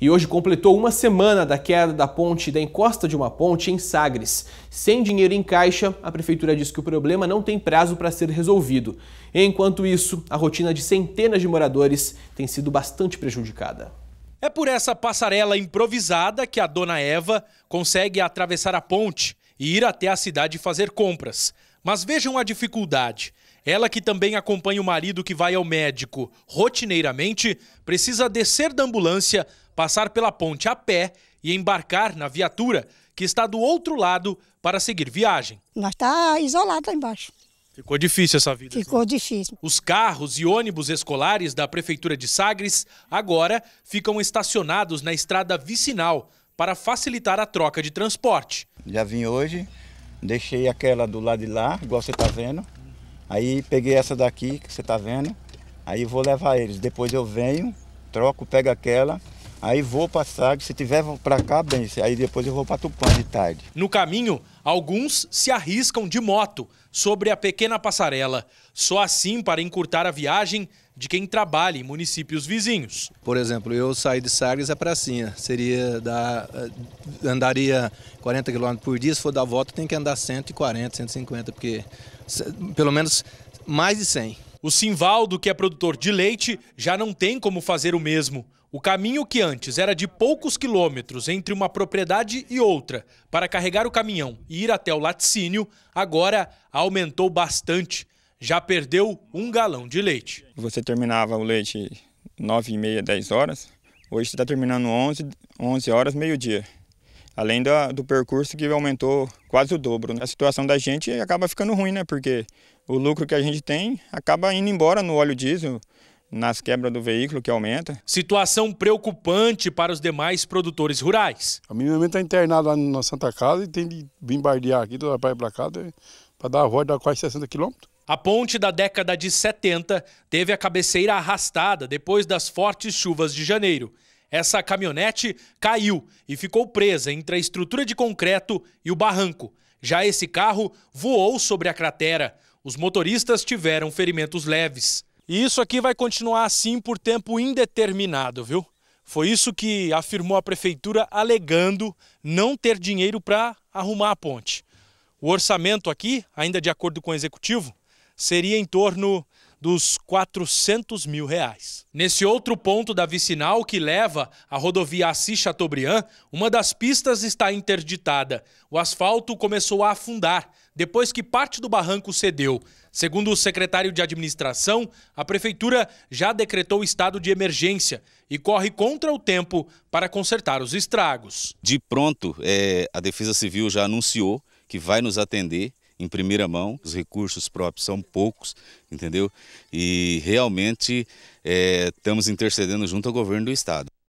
e hoje completou uma semana da queda da ponte, da encosta de uma ponte em Sagres. Sem dinheiro em caixa, a prefeitura diz que o problema não tem prazo para ser resolvido. Enquanto isso, a rotina de centenas de moradores tem sido bastante prejudicada. É por essa passarela improvisada que a dona Eva consegue atravessar a ponte e ir até a cidade fazer compras. Mas vejam a dificuldade. Ela, que também acompanha o marido que vai ao médico rotineiramente, precisa descer da ambulância passar pela ponte a pé e embarcar na viatura que está do outro lado para seguir viagem. Nós está isolado lá embaixo. Ficou difícil essa vida. Ficou difícil. Os carros e ônibus escolares da Prefeitura de Sagres agora ficam estacionados na estrada vicinal para facilitar a troca de transporte. Já vim hoje, deixei aquela do lado de lá, igual você está vendo. Aí peguei essa daqui que você está vendo. Aí vou levar eles. Depois eu venho, troco, pego aquela Aí vou passar, se tiver para cá, bem, aí depois eu vou para Tupã de tarde. No caminho, alguns se arriscam de moto sobre a pequena passarela, só assim para encurtar a viagem de quem trabalha em municípios vizinhos. Por exemplo, eu saí de Sagres a é Pracinha, seria da eh, andaria 40 km por dia, se for dar volta tem que andar 140, 150, porque pelo menos mais de 100. O Simvaldo, que é produtor de leite, já não tem como fazer o mesmo. O caminho que antes era de poucos quilômetros entre uma propriedade e outra para carregar o caminhão e ir até o laticínio, agora aumentou bastante. Já perdeu um galão de leite. Você terminava o leite 9 e meia, 10 horas. Hoje você está terminando 11, 11 horas, meio-dia. Além do percurso que aumentou quase o dobro. Né? A situação da gente acaba ficando ruim, né? Porque o lucro que a gente tem acaba indo embora no óleo diesel, nas quebras do veículo que aumenta. Situação preocupante para os demais produtores rurais. A minha mãe está internada lá na Santa Casa e tem de bombardear aqui toda praia para cá né, para dar a volta de quase 60 quilômetros. A ponte da década de 70 teve a cabeceira arrastada depois das fortes chuvas de janeiro. Essa caminhonete caiu e ficou presa entre a estrutura de concreto e o barranco. Já esse carro voou sobre a cratera. Os motoristas tiveram ferimentos leves. E isso aqui vai continuar assim por tempo indeterminado, viu? Foi isso que afirmou a prefeitura, alegando não ter dinheiro para arrumar a ponte. O orçamento aqui, ainda de acordo com o executivo, seria em torno dos 400 mil reais. Nesse outro ponto da vicinal que leva à rodovia Assis-Chateaubriand, uma das pistas está interditada. O asfalto começou a afundar, depois que parte do barranco cedeu. Segundo o secretário de administração, a prefeitura já decretou estado de emergência e corre contra o tempo para consertar os estragos. De pronto, é, a Defesa Civil já anunciou que vai nos atender em primeira mão, os recursos próprios são poucos, entendeu? E realmente é, estamos intercedendo junto ao governo do estado.